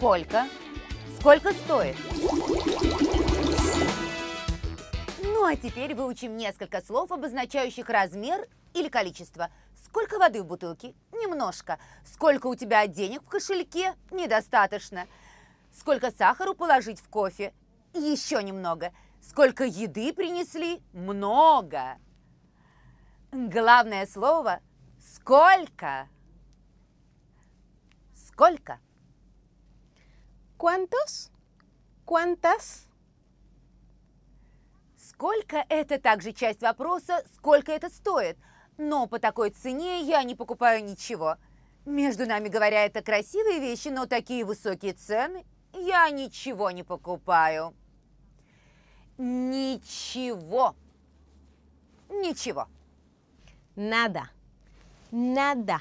Сколько? Сколько стоит? Ну а теперь выучим несколько слов, обозначающих размер или количество. Сколько воды в бутылке? Немножко. Сколько у тебя денег в кошельке? Недостаточно. Сколько сахару положить в кофе? Еще немного. Сколько еды принесли? Много. Главное слово – сколько. Сколько? ¿Cuántos? ¿Cuántas? Сколько – это также часть вопроса «Сколько это стоит?», но по такой цене я не покупаю ничего. Между нами говоря, это красивые вещи, но такие высокие цены я ничего не покупаю. Ничего. Ничего. Надо. Надо.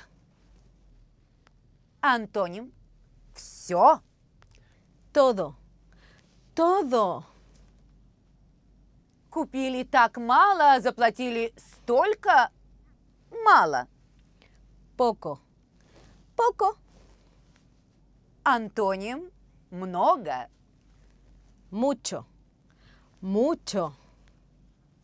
Антоним. Все. Todo. Todo. Купили так мало, а заплатили столько мало. Поко. Поко. Антоним много. Мучо. Мучо.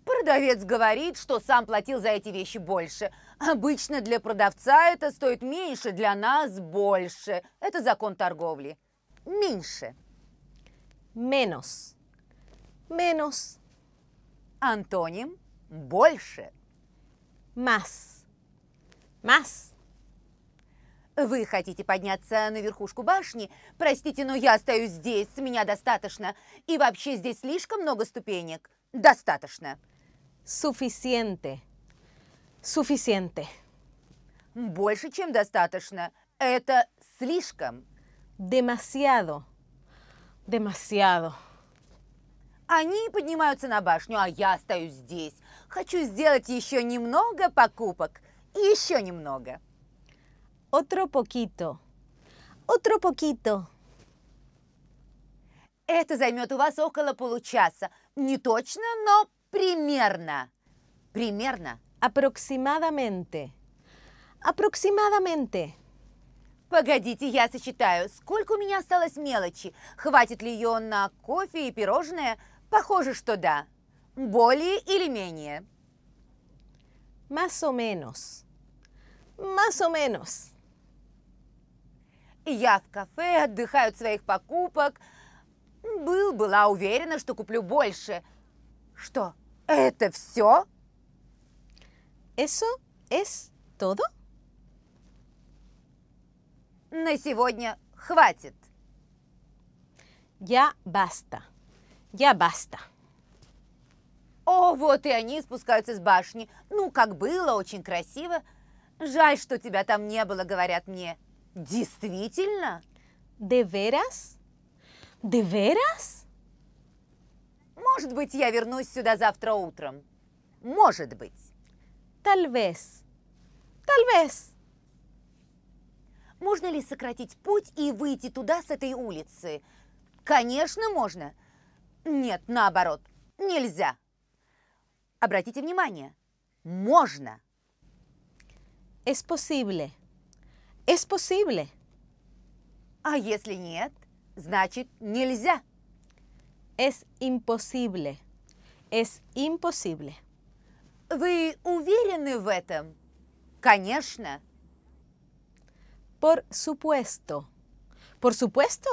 Продавец говорит, что сам платил за эти вещи больше. Обычно для продавца это стоит меньше, для нас больше. Это закон торговли меньше. Menos. Menos. Антоним – больше. Más. Más. Вы хотите подняться на верхушку башни? Простите, но я остаюсь здесь, с меня достаточно. И вообще здесь слишком много ступенек. Достаточно. Suficiente. Suficiente. Больше, чем достаточно. Это слишком. Демasiado. Demasiado. Они поднимаются на башню, а я остаюсь здесь. Хочу сделать еще немного покупок. И еще немного. Otro poquito. Otro poquito. Это займет у вас около получаса. Не точно, но примерно. Примерно. Aproximadamente. Aproximadamente. Погодите, я сочетаю. Сколько у меня осталось мелочи? Хватит ли ее на кофе и пирожное? Похоже, что да. Более или менее? Más o menos. Más o menos. Я в кафе, отдыхаю от своих покупок. Был, была уверена, что куплю больше. Что, это все? Eso es todo? на сегодня хватит. Я баста. Я баста. О, вот и они спускаются с башни. Ну, как было, очень красиво. Жаль, что тебя там не было, говорят мне. Действительно? De veras? De veras? Может быть, я вернусь сюда завтра утром. Может быть. Tal vez. Tal vez. Можно ли сократить путь и выйти туда с этой улицы? Конечно, можно. Нет, наоборот, нельзя. Обратите внимание, можно. Es posible. Es posible. А если нет, значит нельзя. Es imposible. Es imposible. Вы уверены в этом? Конечно. Por supuesto. Por supuesto?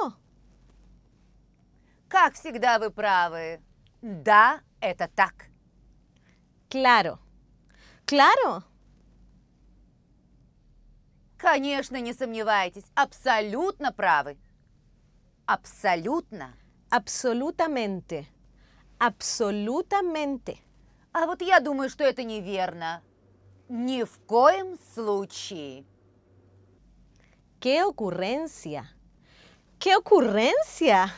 Как всегда вы правы. Да, это так. Claro. Claro. Конечно, не сомневайтесь. Абсолютно правы. Абсолютно. Absolutamente. Absolutamente. А вот я думаю, что это неверно. Ни в коем случае. ¡Qué ocurrencia! ¡Qué ocurrencia!